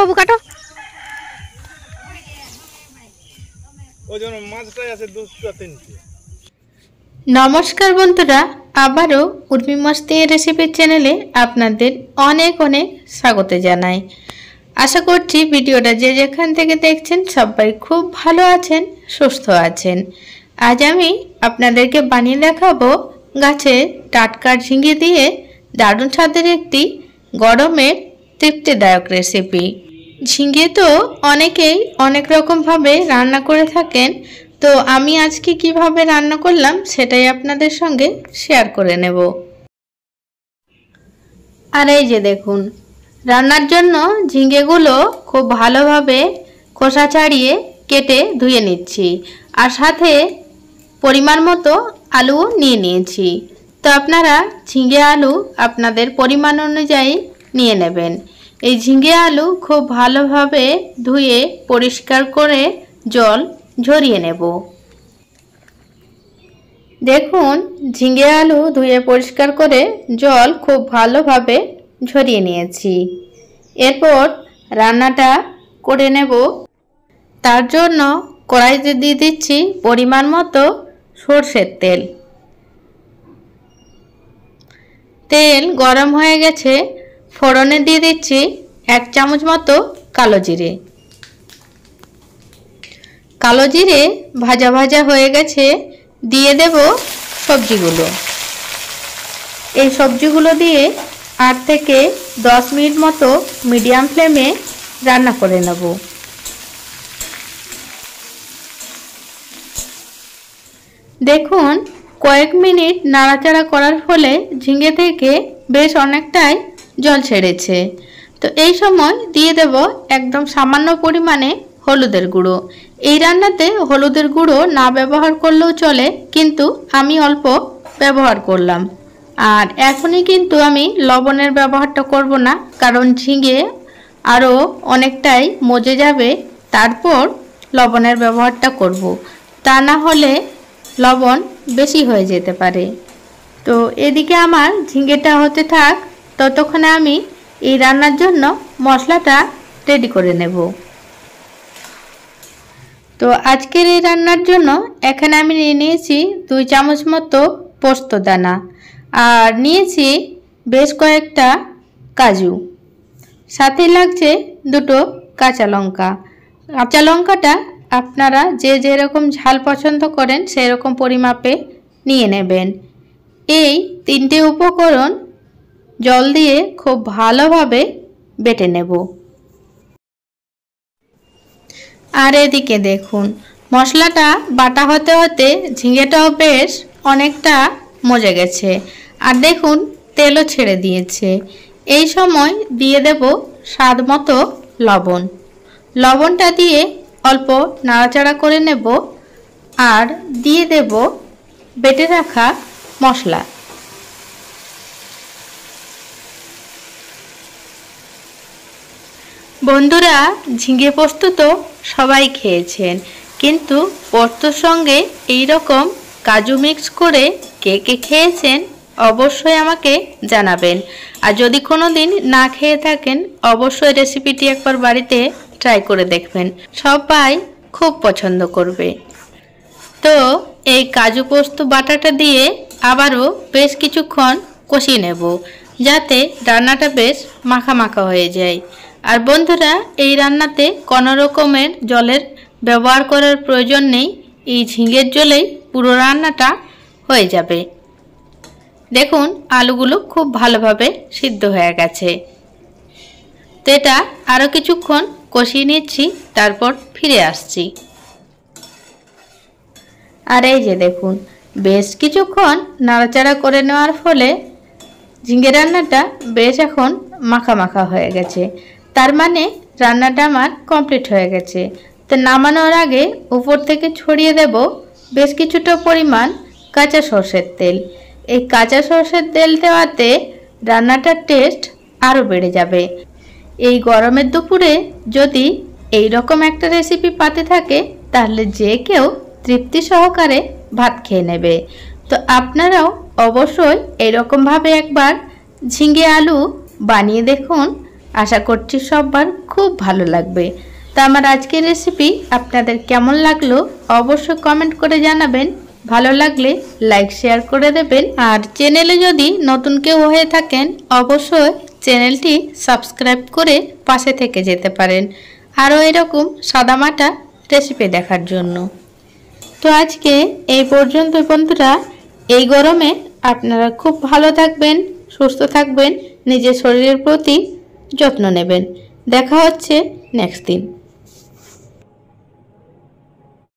বাবু কাটো নমস্কার বন্ধুরা আবারও উর্মি মস্তির রেসিপির চ্যানেলে আপনাদের অনেক অনেক স্বাগত জানাই আশা করছি ভিডিওটা যে যেখান থেকে দেখছেন সবাই খুব ভালো আছেন সুস্থ আছেন আজ আমি আপনাদেরকে বানিয়ে দেখাবো গাছে টাটকা ঝিঙে দিয়ে দারুণ স্বাদের একটি গরমের তৃপ্তিদায়ক রেসিপি ঝিঙ্গে তো অনেকেই অনেক রকমভাবে রান্না করে থাকেন তো আমি আজকে কিভাবে রান্না করলাম সেটাই আপনাদের সঙ্গে শেয়ার করে নেব আর এই যে দেখুন রান্নার জন্য ঝিঙ্গেগুলো খুব ভালোভাবে খোসা ছাড়িয়ে কেটে ধুয়ে নিচ্ছি আর সাথে পরিমাণ মতো আলুও নিয়ে নিয়েছি তো আপনারা ঝিঙ্গে আলু আপনাদের পরিমাণ অনুযায়ী নিয়ে নেবেন এই ঝিঙে আলু খুব ভালোভাবে ধুয়ে পরিষ্কার করে জল ঝরিয়ে নেব দেখুন ঝিঙে আলু ধুয়ে পরিষ্কার করে জল খুব ভালোভাবে ঝরিয়ে নিয়েছি এরপর রান্নাটা করে নেব তার জন্য কড়াইতে দিয়ে দিচ্ছি পরিমাণ মতো সর্ষের তেল তেল গরম হয়ে গেছে ফোড়নে দিয়ে দিচ্ছি এক চামচ মতো কালো জিরে কালো জিরে ভাজা ভাজা হয়ে গেছে দিয়ে দেব সবজিগুলো এই সবজিগুলো দিয়ে আট থেকে দশ মিনিট মতো মিডিয়াম ফ্লেমে রান্না করে নেব দেখুন কয়েক মিনিট নাড়াচাড়া করার ফলে ঝিঙে থেকে বেশ অনেকটাই জল ছেড়েছে তো এই সময় দিয়ে দেব একদম সামান্য পরিমাণে হলুদের গুঁড়ো এই রান্নাতে হলুদের গুঁড়ো না ব্যবহার করলেও চলে কিন্তু আমি অল্প ব্যবহার করলাম আর এখনই কিন্তু আমি লবণের ব্যবহারটা করব না কারণ ঝিঙে আরও অনেকটাই মজে যাবে তারপর লবণের ব্যবহারটা করব। তা না হলে লবণ বেশি হয়ে যেতে পারে তো এদিকে আমার ঝিঙেটা হতে থাক ততক্ষণে আমি এই রান্নার জন্য মশলাটা রেডি করে নেব তো আজকের এই রান্নার জন্য এখানে আমি নিয়ে নিয়েছি দুই চামচ মতো পোস্ত দানা আর নিয়েছি বেশ কয়েকটা কাজু সাথে লাগছে দুটো কাঁচা লঙ্কা কাঁচা লঙ্কাটা আপনারা যে যেরকম ঝাল পছন্দ করেন সেরকম পরিমাপে নিয়ে নেবেন এই তিনটে উপকরণ জল দিয়ে খুব ভালোভাবে বেটে নেব আর এদিকে দেখুন মশলাটা বাটা হতে হতে ঝিঙেটাও বেশ অনেকটা মজে গেছে আর দেখুন তেলও ছেড়ে দিয়েছে এই সময় দিয়ে দেব স্বাদ মতো লবণ লবণটা দিয়ে অল্প নাড়াচাড়া করে নেব আর দিয়ে দেব বেটে রাখা মশলা বন্ধুরা ঝিঙে পোস্ত তো সবাই খেয়েছেন কিন্তু পোস্তর সঙ্গে এই রকম কাজু মিক্স করে কে কে খেয়েছেন অবশ্যই আমাকে জানাবেন আর যদি কোনো দিন না খেয়ে থাকেন অবশ্যই রেসিপিটি একবার বাড়িতে ট্রাই করে দেখবেন সবাই খুব পছন্দ করবে তো এই কাজু পোস্ত বাটাটা দিয়ে আবারও বেশ কিছুক্ষণ কষিয়ে নেব যাতে রান্নাটা বেশ মাখা মাখা হয়ে যায় আর বন্ধুরা এই রান্নাতে কোনো রকমের জলের ব্যবহার করার প্রয়োজন নেই এই ঝিঙের জলেই পুরো রান্নাটা হয়ে যাবে দেখুন আলুগুলো খুব ভালোভাবে সিদ্ধ হয়ে গেছে তো এটা আরও কিছুক্ষণ কষিয়ে নিচ্ছি তারপর ফিরে আসছি আর এই যে দেখুন বেশ কিছুক্ষণ নাড়াচাড়া করে নেওয়ার ফলে ঝিঙে রান্নাটা বেশ এখন মাখা মাখা হয়ে গেছে তার মানে রান্নাটা আমার কমপ্লিট হয়ে গেছে তো নামানোর আগে উপর থেকে ছড়িয়ে দেব বেশ কিছুটা পরিমাণ কাঁচা সর্ষের তেল এই কাঁচা সর্ষের তেল দেওয়াতে রান্নাটার টেস্ট আরও বেড়ে যাবে এই গরমের দুপুরে যদি এই রকম একটা রেসিপি পাতে থাকে তাহলে যে কেউ তৃপ্তি সহকারে ভাত খেয়ে নেবে তো আপনারাও অবশ্যই এরকমভাবে একবার ঝিঙে আলু বানিয়ে দেখুন আশা করছি সবার খুব ভালো লাগবে তো আমার আজকের রেসিপি আপনাদের কেমন লাগলো অবশ্যই কমেন্ট করে জানাবেন ভালো লাগলে লাইক শেয়ার করে দেবেন আর চ্যানেলে যদি নতুন কেউ হয়ে থাকেন অবশ্যই চ্যানেলটি সাবস্ক্রাইব করে পাশে থেকে যেতে পারেন আরও এরকম সাদামাটা রেসিপি দেখার জন্য তো আজকে এই পর্যন্ত বন্ধুরা এই গরমে আপনারা খুব ভালো থাকবেন সুস্থ থাকবেন নিজের শরীরের প্রতি যত্ন নেবেন দেখা হচ্ছে নেক্সট দিন